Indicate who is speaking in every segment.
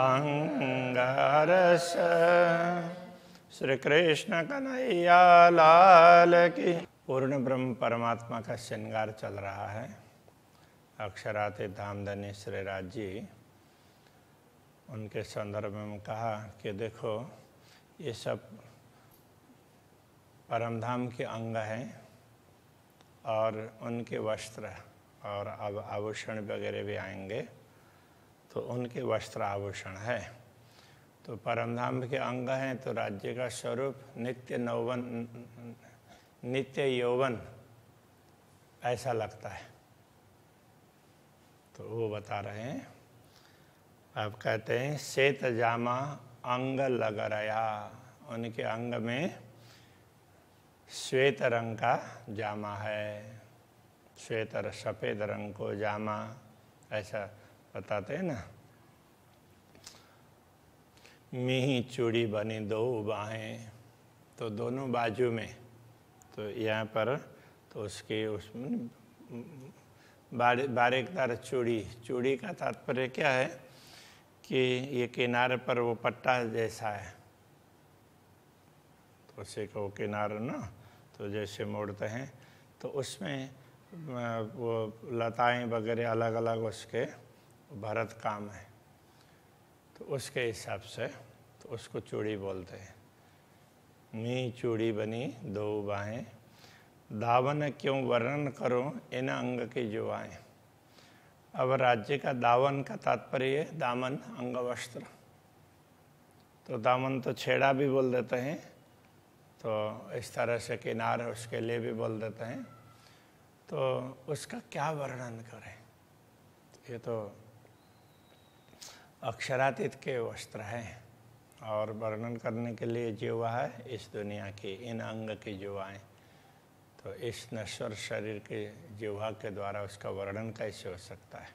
Speaker 1: अंगारस श्री कृष्ण कन्हैया लाल की पूर्ण ब्रह्म परमात्मा का श्रृंगार चल रहा है अक्षराते धामधनी श्री राज जी उनके संदर्भ में कहा कि देखो ये सब परमधाम के अंग हैं और उनके वस्त्र और अब आभूषण वगैरह भी आएंगे तो उनके वस्त्र आभूषण है तो परमधाम के अंग हैं तो राज्य का स्वरूप नित्य नौवन नित्य यौवन ऐसा लगता है तो वो बता रहे हैं आप कहते हैं श्वेत जामा अंग लग रहा उनके अंग में श्वेत रंग का जामा है श्वेत सफ़ेद रंग को जामा ऐसा बताते हैं ना मिही चूड़ी बनी दो बाहें तो दोनों बाजू में तो यहाँ पर तो उसके उसमें बारे बारीकदार चूड़ी चूड़ी का तात्पर्य क्या है कि ये किनारे पर वो पट्टा जैसा है तो उसे को किनारा ना तो जैसे मोड़ते हैं तो उसमें वो लताएं वगैरह अलग अलग उसके भरत काम है तो उसके हिसाब से तो उसको चूड़ी बोलते हैं मी चूड़ी बनी दो बाहें दावन क्यों वर्णन करो इन अंग की आए अब राज्य का दावन का तात्पर्य दामन अंग वस्त्र तो दामन तो छेड़ा भी बोल देते हैं तो इस तरह से किनार उसके लिए भी बोल देते हैं तो उसका क्या वर्णन करें ये तो अक्षरातीत के वस्त्र हैं और वर्णन करने के लिए जीवा है इस दुनिया की इन अंग की जीवाएँ तो इस नश्वर शरीर के जीवा के द्वारा उसका वर्णन कैसे हो सकता है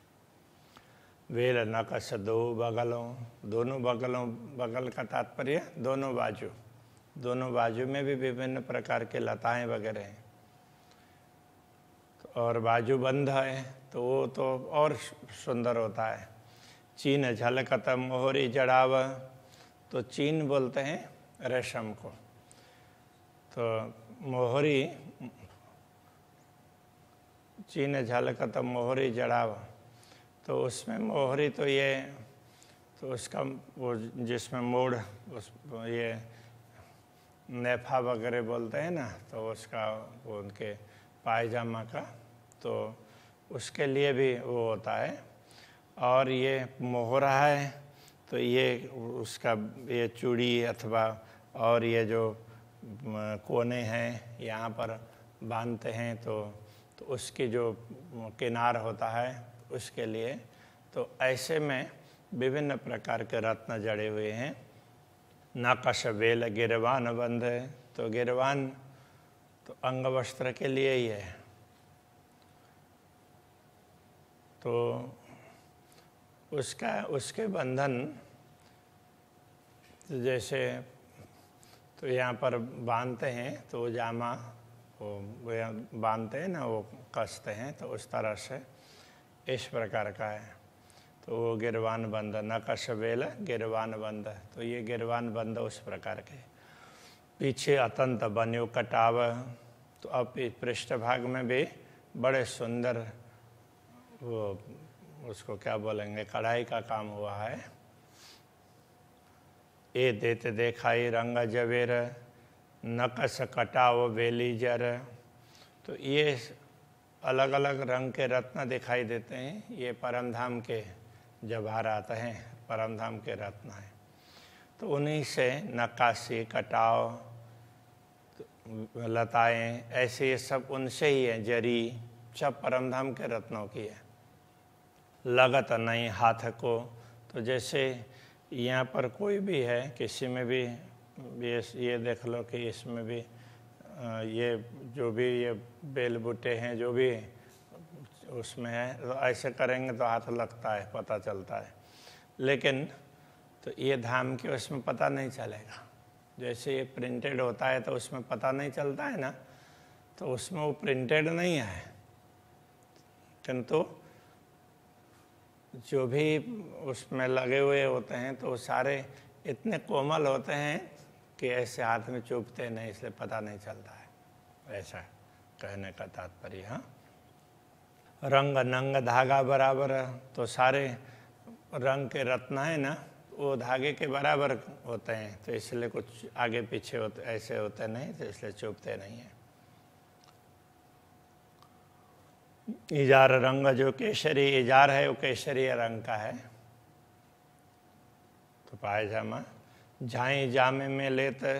Speaker 1: वेल नकस दो बगलों दोनों बगलों बगल का तात्पर्य दोनों बाजू दोनों बाजू में भी विभिन्न प्रकार के लताएं वगैरह हैं तो और बाजू बंद है तो वो तो और सुंदर होता है चीन झलकत मोहरी जड़ाव तो चीन बोलते हैं रेशम को तो मोहरी चीन झलकत मोहरी जड़ाव तो उसमें मोहरी तो ये तो उसका वो जिसमें मोड़ उस ये नेफा वगैरह बोलते हैं ना तो उसका वो उनके पायजामा का तो उसके लिए भी वो होता है और ये मोहरा है तो ये उसका ये चूड़ी अथवा और ये जो कोने हैं यहाँ पर बांधते हैं तो तो उसकी जो किनार होता है उसके लिए तो ऐसे में विभिन्न प्रकार के रत्न जड़े हुए हैं नाकश वेल गिरवान बंध है तो गिरवान तो अंग वस्त्र के लिए ही है तो उसका उसके बंधन तो जैसे तो यहाँ पर बांधते हैं तो वो जामा वो बांधते हैं ना वो कसते हैं तो उस तरह से इस प्रकार का है तो वो गिरवान बंद न कस बेल गिरवान बंद तो ये गिरवान बंद उस प्रकार के पीछे अतंत बनो कटाव तो अब पृष्ठभाग में भी बड़े सुंदर वो उसको क्या बोलेंगे कढ़ाई का काम हुआ है ए देते देखाई रंग जवेर नकस कटाओ बेली जर तो ये अलग अलग रंग के रत्न दिखाई देते हैं ये परमधाम के आते हैं परमधाम के रत्न हैं तो उन्हीं से नक्काशी कटाव लताएं ऐसे ये सब उनसे ही हैं जरी सब परमधाम के रत्नों की है लगत नहीं हाथ को तो जैसे यहाँ पर कोई भी है किसी में भी ये ये देख लो कि इसमें भी ये जो भी ये बेल बूटे हैं जो भी उसमें है तो ऐसे करेंगे तो हाथ लगता है पता चलता है लेकिन तो ये धाम के उसमें पता नहीं चलेगा जैसे ये प्रिंटेड होता है तो उसमें पता नहीं चलता है ना तो उसमें वो प्रिंटेड नहीं है किंतु जो भी उसमें लगे हुए होते हैं तो सारे इतने कोमल होते हैं कि ऐसे हाथ में चुभते नहीं इसलिए पता नहीं चलता है ऐसा कहने का तात्पर्य हाँ रंग नंग धागा बराबर तो सारे रंग के रत्न है ना वो धागे के बराबर होते हैं तो इसलिए कुछ आगे पीछे होते ऐसे होते नहीं तो इसलिए चुभते नहीं हैं इजार रंग जो केसरी इजार है वो केसरी रंग का है तो पायजामा झाई जामे में लेते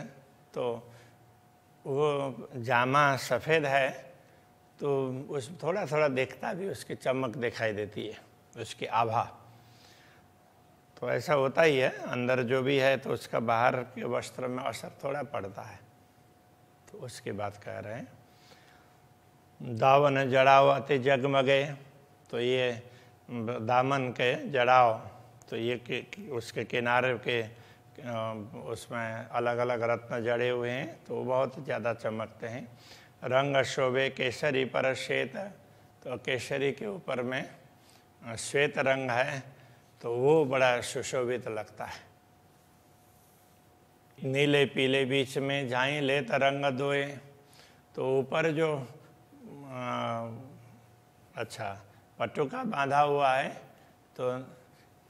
Speaker 1: तो वो जामा सफ़ेद है तो उस थोड़ा थोड़ा देखता भी उसकी चमक दिखाई देती है उसकी आभा तो ऐसा होता ही है अंदर जो भी है तो उसका बाहर के वस्त्र में असर थोड़ा पड़ता है तो उसकी बात कह रहे हैं दावन जड़ाव अति जगमगे तो ये दामन के जड़ाव तो ये कि, उसके किनारे के उसमें अलग अलग रत्न जड़े हुए हैं तो वो बहुत ज़्यादा चमकते हैं रंग शोभे केसरी पर श्वेत तो केसरी के ऊपर में श्वेत रंग है तो वो बड़ा सुशोभित लगता है नीले पीले बीच में झाई लेत रंग दोए तो ऊपर जो अच्छा पट्टू का बांधा हुआ है तो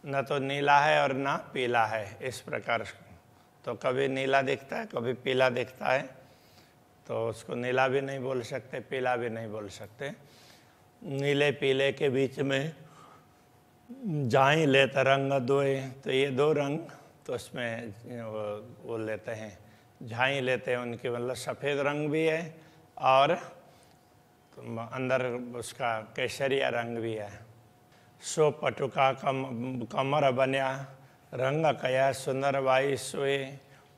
Speaker 1: न तो नीला है और ना पीला है इस प्रकार तो कभी नीला दिखता है कभी पीला दिखता है तो उसको नीला भी नहीं बोल सकते पीला भी नहीं बोल सकते नीले पीले के बीच में जाए लेते रंग दोए तो ये दो रंग तो उसमें वो, वो लेते हैं झाई लेते हैं उनके मतलब सफ़ेद रंग भी है और अंदर उसका केसरिया रंग भी है सो पटुका कम कमर बनया रंग कया सुंदर वाई सोए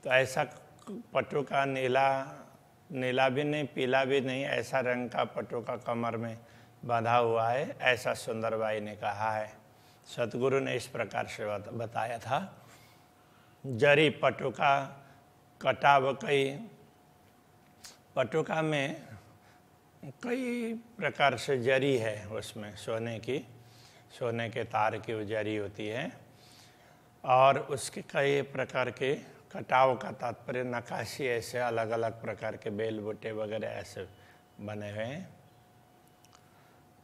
Speaker 1: तो ऐसा पटुका नीला नीला भी नहीं पीला भी नहीं ऐसा रंग का पटुका कमर में बांधा हुआ है ऐसा सुंदर बाई ने कहा है सतगुरु ने इस प्रकार से बताया था जरी पटुका कटाव कई पटुका में कई प्रकार से जरी है उसमें सोने की सोने के तार की वो जरी होती है और उसके कई प्रकार के कटाव का तात्पर्य नकाशी ऐसे अलग अलग प्रकार के बेल बूटे वगैरह ऐसे बने हुए हैं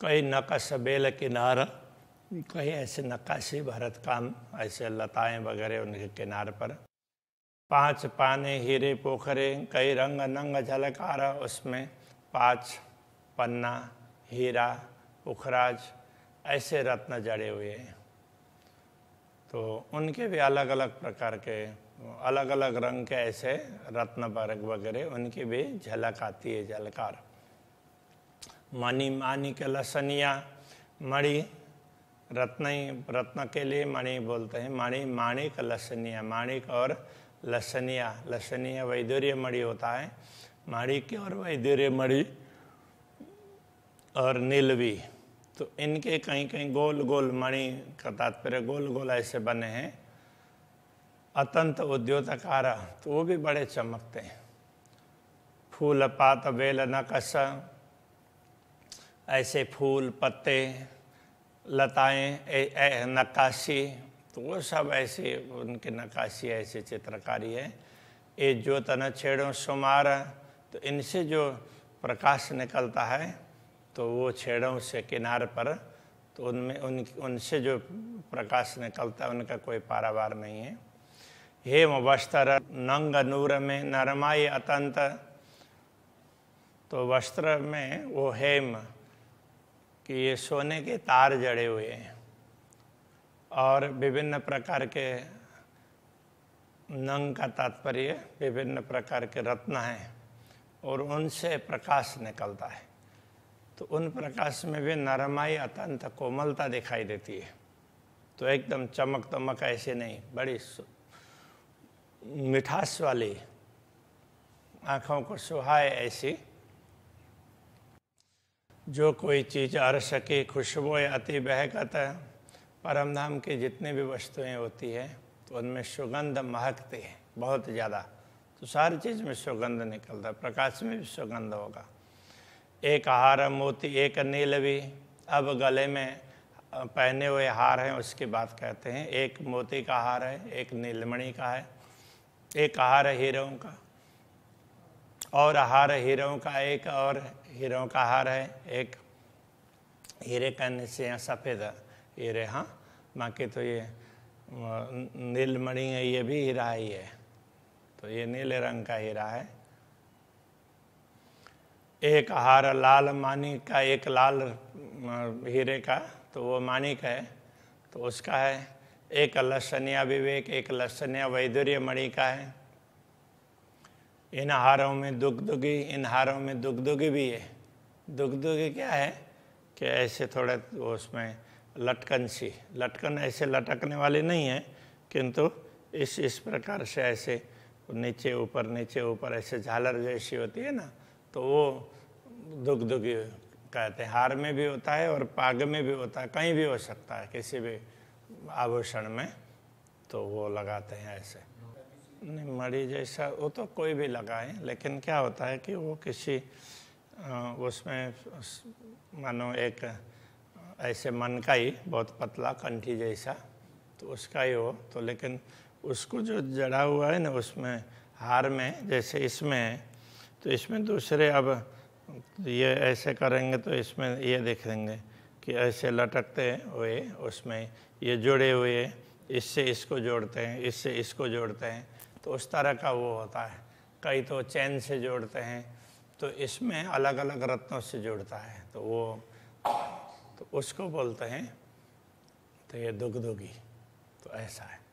Speaker 1: कई नकश बेल किनारा कई ऐसे नक्काशी भरत काम ऐसे लताएं वगैरह उनके किनार पर पांच पाने हीरे पोखरे कई रंग नंग झलकार उसमें पाच पन्ना हीरा पुखराज ऐसे रत्न जड़े हुए हैं तो उनके भी अलग अलग प्रकार के अलग अलग रंग के ऐसे रत्न वगैरह उनकी भी झलक आती है झलकार मणि मानी के लसनिया मणि रत्न रत्न के लिए मणि बोलते हैं मणि माणिक लसनिया माणिक और लसनिया लसनिया वैदुर्य मणि होता है माणिक्य और धीरे मणि और नीलवी तो इनके कहीं कहीं गोल गोल मणि का तात्पर्य गोल गोल ऐसे बने हैं अतंत उद्योतकारा तो वो भी बड़े चमकते हैं फूल पात बेल नकस ऐसे फूल पत्ते लताएं नक्काशी तो वो सब ऐसे उनकी नक्काशी ऐसी चित्रकारी है ये जो न छेड़ो सुमार तो इनसे जो प्रकाश निकलता है तो वो छेड़ों से किनार पर तो उनमें उन उनसे जो प्रकाश निकलता है उनका कोई पारावार नहीं है हे वस्त्र नंग नूर में नरमाई अतंत तो वस्त्र में वो हेम कि ये सोने के तार जड़े हुए हैं और विभिन्न प्रकार के नंग का तात्पर्य विभिन्न प्रकार के रत्न हैं और उनसे प्रकाश निकलता है तो उन प्रकाश में भी नरमाई अत्यंत कोमलता दिखाई देती है तो एकदम चमक तमक ऐसे नहीं बड़ी मिठास वाली आँखों को सुहाए ऐसी जो कोई चीज़ अर सके खुशबू अति बहकत है परमधाम की जितनी भी वस्तुएं होती है तो उनमें सुगंध महकती है बहुत ज़्यादा तो सारी चीज़ में सुगंध निकलता है प्रकाश में भी सुगंध होगा एक हार मोती एक नील भी अब गले में पहने हुए हार हैं उसकी बात कहते हैं एक मोती का हार है एक नीलमणि का है एक हार हीरों का और हार हीरों का एक और हीरों का हार है एक हीरे का नीचे यहाँ सफ़ेद हीरे हाँ बाकी तो ये नीलमणि है ये भी हीरा ही है तो ये नीले रंग का हीरा है एक हार लाल मानिक का एक लाल हीरे का तो वो मानिक है तो उसका है एक लक्षणिया विवेक एक लसनिया वैदुर्य मणि का है इन हारों में दुख दुगी इन हारों में दुख दुगी भी है दुख दुगी क्या है कि ऐसे थोड़ा उसमें लटकन सी लटकन ऐसे लटकने वाली नहीं है किंतु इस इस प्रकार से ऐसे नीचे ऊपर नीचे ऊपर ऐसे झालर जैसी होती है ना तो वो दुख दुखी कहते हैं हार में भी होता है और पाग में भी होता है कहीं भी हो सकता है किसी भी आभूषण में तो वो लगाते हैं ऐसे नहीं मड़ी जैसा वो तो कोई भी लगाए लेकिन क्या होता है कि वो किसी उसमें उस, मानो एक ऐसे मन का ही बहुत पतला कंठी जैसा तो उसका ही हो तो लेकिन उसको जो जड़ा हुआ है ना उसमें हार में जैसे इसमें है तो इसमें दूसरे अब ये ऐसे करेंगे तो इसमें ये देखेंगे कि ऐसे लटकते हुए उसमें ये जुड़े हुए इससे इसको जोड़ते हैं इससे इसको जोड़ते हैं तो उस तरह का वो होता है कई तो चैन से जोड़ते हैं तो इसमें अलग अलग रत्नों से जुड़ता है तो वो तो उसको बोलते हैं तो ये दुगी तो ऐसा है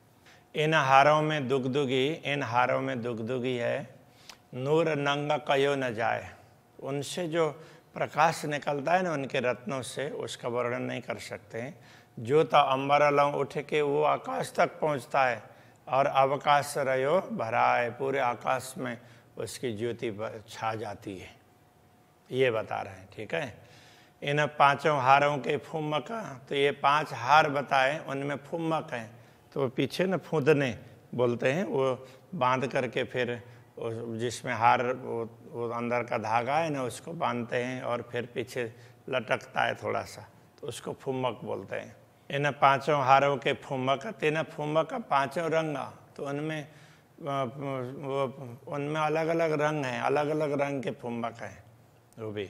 Speaker 1: इन हारों में दुख दुगी इन हारों में दुख दुगी है नूर नंग कयो न जाए उनसे जो प्रकाश निकलता है ना उनके रत्नों से उसका वर्णन नहीं कर सकते हैं जो तो अम्बर अलव उठ के वो आकाश तक पहुंचता है और अवकाश रयो भरा है पूरे आकाश में उसकी ज्योति छा जाती है ये बता रहे हैं ठीक है इन पांचों हारों के फुमक तो ये पांच हार बताएं उनमें फुमक हैं तो पीछे ना फूदने बोलते हैं वो बांध करके फिर जिसमें हार वो, वो अंदर का धागा है ना उसको बांधते हैं और फिर पीछे लटकता है थोड़ा सा तो उसको फुमक बोलते हैं इन पांचों हारों के फुमक तीन फुमक पांचों रंग तो उनमें वो उनमें अलग अलग रंग हैं अलग अलग रंग के फुमक हैं वो भी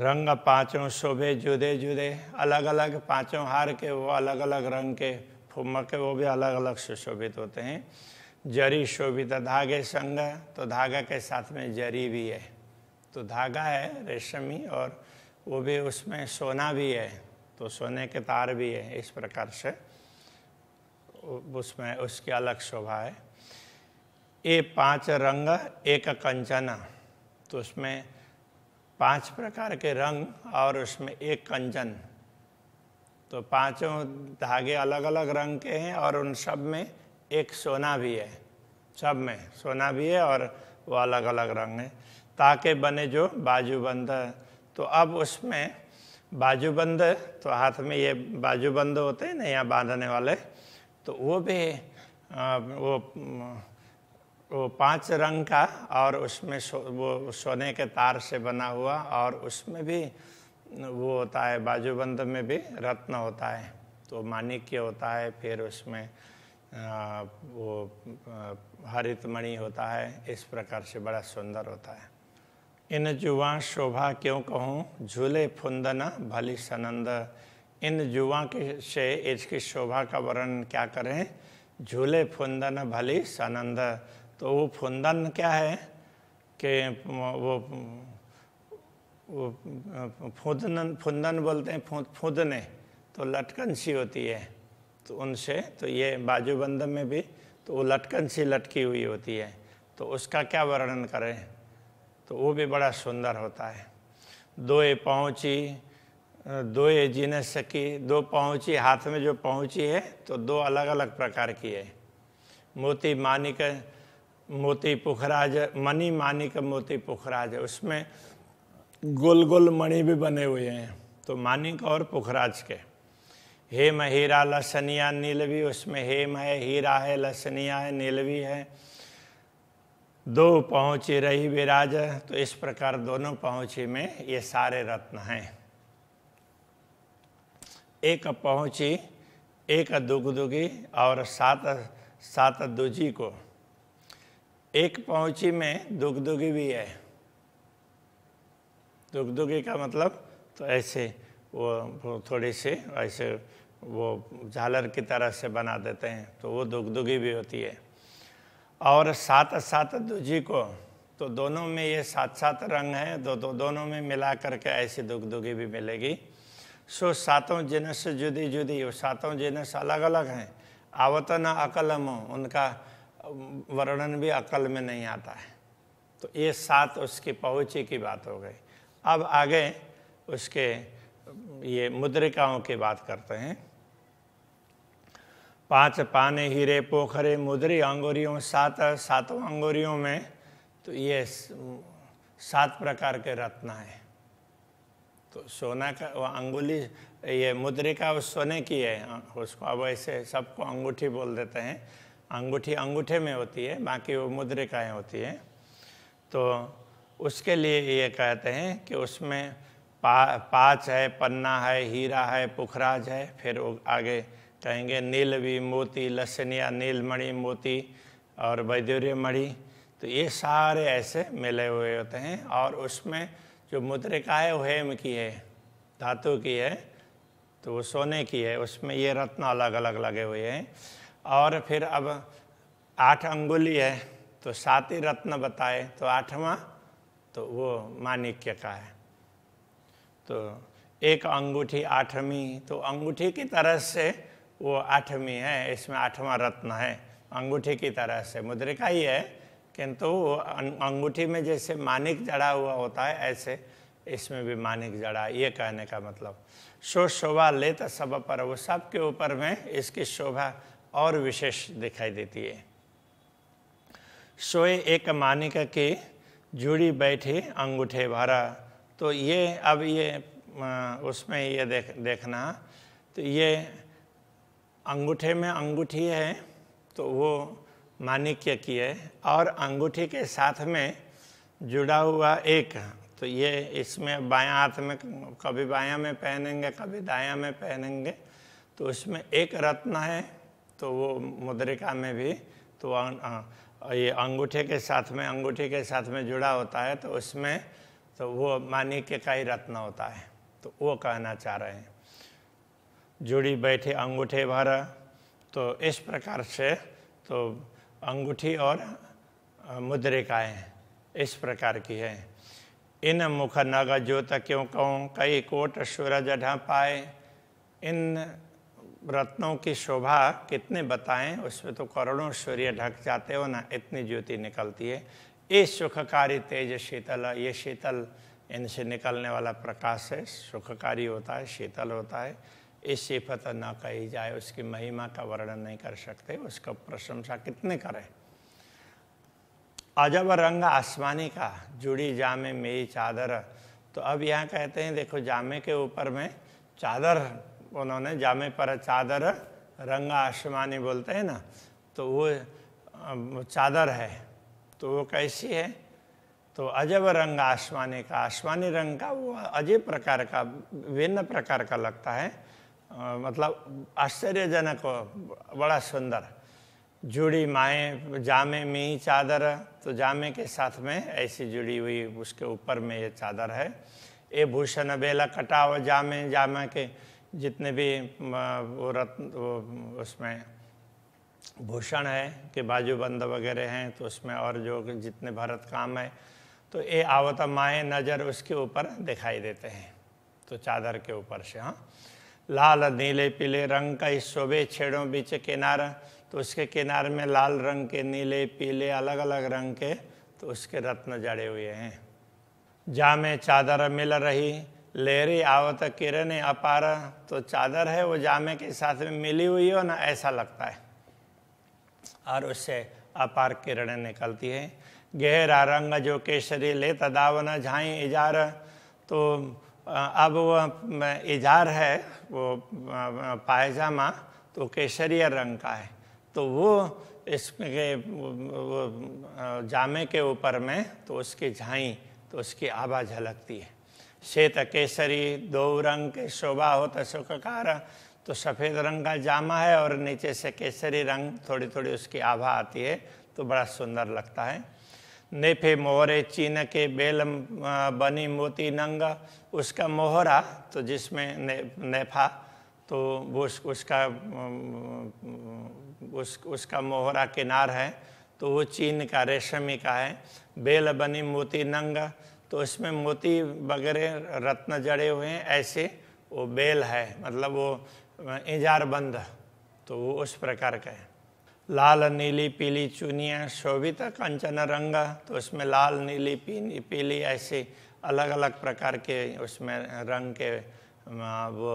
Speaker 1: रंग पांचों शोभे जुदे जुदे अलग अलग पांचों हार के वो अलग अलग रंग के फुमक के वो भी अलग अलग सुशोभित होते हैं जरी शोभित धागे संग तो धागा के साथ में जरी भी है तो धागा है रेशमी और वो भी उसमें सोना भी है तो सोने के तार भी है इस प्रकार से उसमें उसकी अलग शोभा है ये पांच रंग एक कंचना तो उसमें पांच प्रकार के रंग और उसमें एक कंजन तो पांचों धागे अलग अलग रंग के हैं और उन सब में एक सोना भी है सब में सोना भी है और वो अलग अलग रंग है ताके बने जो बाजूबंद तो अब उसमें बाजूबंद तो हाथ में ये बाजूबंद होते हैं ना यहाँ बांधने वाले तो वो भी वो वो पांच रंग का और उसमें सो, वो सोने के तार से बना हुआ और उसमें भी वो होता है बाजूबंद में भी रत्न होता है तो माणिक्य होता है फिर उसमें वो हरित मणि होता है इस प्रकार से बड़ा सुंदर होता है इन जुआ शोभा क्यों कहूँ झूले फुंदना भली सनंद इन जुआ के से इसकी शोभा का वर्णन क्या करें झूले फुंदन भली सनंद तो वो फुंदन क्या है कि वो वो फुदन फुंदन बोलते हैं फुद फुदने तो लटकन सी होती है तो उनसे तो ये बाजूबंद में भी तो वो लटकन सी लटकी हुई होती है तो उसका क्या वर्णन करें तो वो भी बड़ा सुंदर होता है दोए पहुँची दोए जीने सकी दो पहुँची हाथ में जो पहुँची है तो दो अलग अलग प्रकार की है मोती मानिक मोती पुखराज मनी मानी का मोती पुखराज है उसमें गोल गोल मणि भी बने हुए हैं तो मानिक और पुखराज के हेम हीरा लसनिया नीलवी उसमें हेम है हीरा है लसनिया है नीलवी है दो पहुंची रही विराज तो इस प्रकार दोनों पहुँची में ये सारे रत्न हैं एक पहुँची एक दुगी और सात सात दुजी को एक पहुंची में दुख दुगी भी है दुख दुगी का मतलब तो ऐसे वो थोड़ी सी ऐसे वो झालर की तरह से बना देते हैं तो वो दुख दुगी भी होती है और सात सात दूजी को तो दोनों में ये सात सात रंग हैं तो, दो, तो दोनों में मिला करके ऐसी दुख दुगी भी मिलेगी सो सातों जिनस जुदी जुदी वो सातों जिनस अलग अलग हैं आवतन अकलम उनका वर्णन भी अकल में नहीं आता है तो ये सात उसकी पहुँचे की बात हो गई अब आगे उसके ये मुद्रिकाओं की बात करते हैं पांच पाने हीरे पोखरे मुद्री अंगुरियों सात सातों अंगोरियों में तो ये सात प्रकार के रत्न है तो सोना का अंगुली ये मुद्रिका वो सोने की है उसको अब ऐसे सबको अंगूठी बोल देते हैं अंगूठी अंगूठे में होती है बाकी वो मुद्रिकाएँ होती हैं तो उसके लिए ये कहते हैं कि उसमें पा पाच है पन्ना है हीरा है पुखराज है फिर वो आगे कहेंगे नील भी मोती लसनिया नीलमणि मोती और वैदुर्य मणि तो ये सारे ऐसे मिले हुए होते हैं और उसमें जो मुद्रिका है वो हेम की है धातु की है तो वो सोने की है उसमें ये रत्न अलग अलग लगे हुए हैं और फिर अब आठ अंगुली है तो सात ही रत्न बताए तो आठवां तो वो माणिक्य का है तो एक अंगूठी आठवीं तो अंगूठी की तरह से वो आठवीं है इसमें आठवां रत्न है अंगूठी की तरह से मुद्रिका ही है किंतु अं-, अंगूठी में जैसे मानिक जड़ा हुआ होता है ऐसे इसमें भी मानिक जड़ा ये कहने का मतलब शो शोभा ले तो सब पर वो सब के ऊपर में इसकी शोभा और विशेष दिखाई देती है सोए एक मानिक के जुड़ी बैठे अंगूठे भरा तो ये अब ये उसमें ये देख देखना तो ये अंगूठे में अंगूठी है तो वो मानिक्य की है और अंगूठी के साथ में जुड़ा हुआ एक तो ये इसमें बायां हाथ में कभी बायां में पहनेंगे कभी दायां में पहनेंगे तो उसमें एक रत्न है तो वो मुद्रिका में भी तो ये अंगूठे के साथ में अंगूठे के साथ में जुड़ा होता है तो उसमें तो वो मानिक्य का ही रत्न होता है तो वो कहना चाह रहे हैं जुड़ी बैठे अंगूठे भर तो इस प्रकार से तो अंगूठी और मुद्रिकाएँ इस प्रकार की है इन मुख नग ज्योत क्यों कहूँ कई कोट सूरज ढ पाए इन रत्नों की शोभा कितने बताएं उसमें तो करोड़ों सूर्य ढक जाते हो ना इतनी ज्योति निकलती है ये सुखकारी तेज शीतल ये शीतल इनसे निकलने वाला प्रकाश है सुखकारी होता है शीतल होता है इस सिफत तो न कही जाए उसकी महिमा का वर्णन नहीं कर सकते उसका प्रशंसा कितने करें अजब रंग आसमानी का जुड़ी जामे मेरी चादर तो अब यहाँ कहते हैं देखो जामे के ऊपर में चादर उन्होंने जामे पर चादर रंगा आसमानी बोलते हैं ना तो वो चादर है तो वो कैसी है तो अजब रंग आसमानी का आसमानी रंग का वो अजीब प्रकार का विभिन्न प्रकार का लगता है आ, मतलब आश्चर्यजनक बड़ा सुंदर जुड़ी माए जामे में ही चादर तो जामे के साथ में ऐसी जुड़ी हुई उसके ऊपर में ये चादर है ए भूषण बेला कटाव जामे जामा के जितने भी वो रत्न उसमें भूषण है कि बाजूबंद वगैरह हैं तो उसमें और जो जितने भारत काम है तो ये माए नज़र उसके ऊपर दिखाई देते हैं तो चादर के ऊपर से हाँ लाल नीले पीले रंग का इस शोभे छेड़ों बीच किनारा तो उसके किनारे में लाल रंग के नीले पीले अलग अलग रंग के तो उसके रत्न जड़े हुए हैं जा में चादर मिल रही लेरी आवत तो किरण अपार तो चादर है वो जामे के साथ में मिली हुई हो ना ऐसा लगता है और उससे अपार किरणें निकलती है गहरा रंग जो केसरी ले तदावन झाई इजार तो अब वह इजार है वो पायजामा तो केसरी रंग का है तो वो इसके जामे के ऊपर में तो उसकी झाई तो उसकी आभा झलकती है श्वेत केसरी दो रंग के शोभा होता सुखकार तो सफ़ेद रंग का जामा है और नीचे से केसरी रंग थोड़ी थोड़ी उसकी आभा आती है तो बड़ा सुंदर लगता है नेफे मोहरे चीन के बेल बनी मोती नंग उसका मोहरा तो जिसमें ने, नेफा तो वो उस, उसका उस, उसका मोहरा किनार है तो वो चीन का रेशमी का है बेल बनी मोती नंगा तो इसमें मोती वगैरह रत्न जड़े हुए हैं ऐसे वो बेल है मतलब वो इजार बंद तो वो उस प्रकार का है लाल नीली पीली चुनिया शोभित कंचन रंग तो उसमें लाल नीली पीली पीली ऐसे अलग अलग प्रकार के उसमें रंग के वो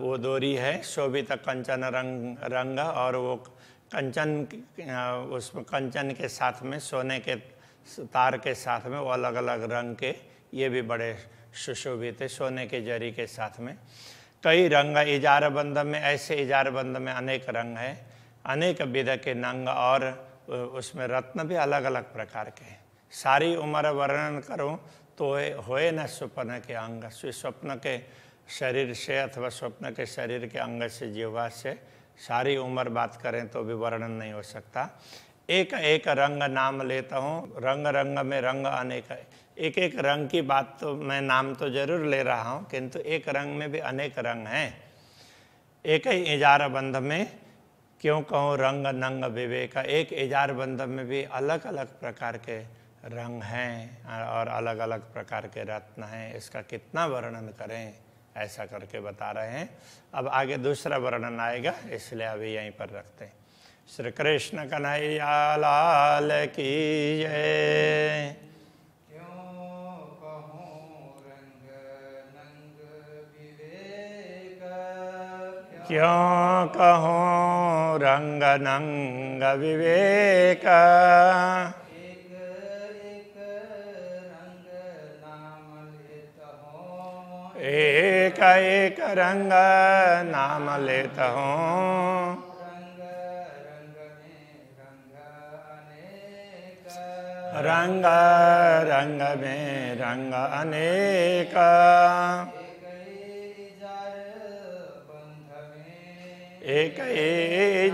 Speaker 1: वो दोरी है शोभित कंचन रंग रंग और वो कंचन उसमें कंचन के साथ में सोने के तार के साथ में वो अलग अलग रंग के ये भी बड़े सुशोभित है सोने के जरी के साथ में कई रंग इजार बंद में ऐसे इजार बंद में अनेक रंग है अनेक विध के नंग और उसमें रत्न भी अलग अलग प्रकार के हैं सारी उम्र वर्णन करूं तो होए न स्वप्न के अंग स्वप्न के शरीर से अथवा स्वप्न के शरीर के अंग से जीवा से सारी उम्र बात करें तो भी वर्णन नहीं हो सकता एक एक रंग नाम लेता हूँ रंग रंग में रंग अनेक है एक एक रंग की बात तो मैं नाम तो जरूर ले रहा हूँ किंतु एक रंग में भी अनेक रंग हैं एक ही इजार बंध में क्यों कहूँ रंग नंग विवेक एक इजार बंध में भी अलग अलग प्रकार के रंग हैं और अलग अलग प्रकार के रत्न हैं इसका कितना वर्णन करें ऐसा करके बता रहे हैं अब आगे दूसरा वर्णन आएगा इसलिए अभी यहीं पर रखते हैं श्री कृष्ण कन्हैया लाल की जय क्यों कहो रंग नंग विवेक एक एक रंग नाम लेता एक, एक रंग नाम लेता हूँ रंग रंग में रंग अनेक एक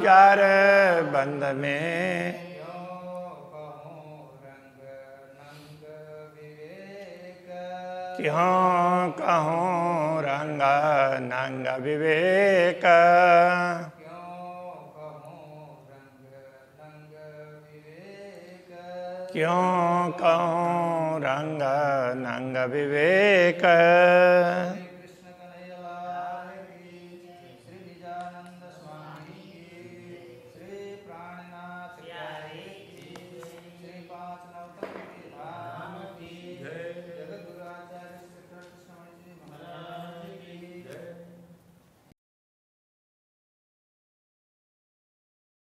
Speaker 1: जार बंद में क्यों कहूँ रंग नंग विवेक क्यों कौ रंग नंग विवेक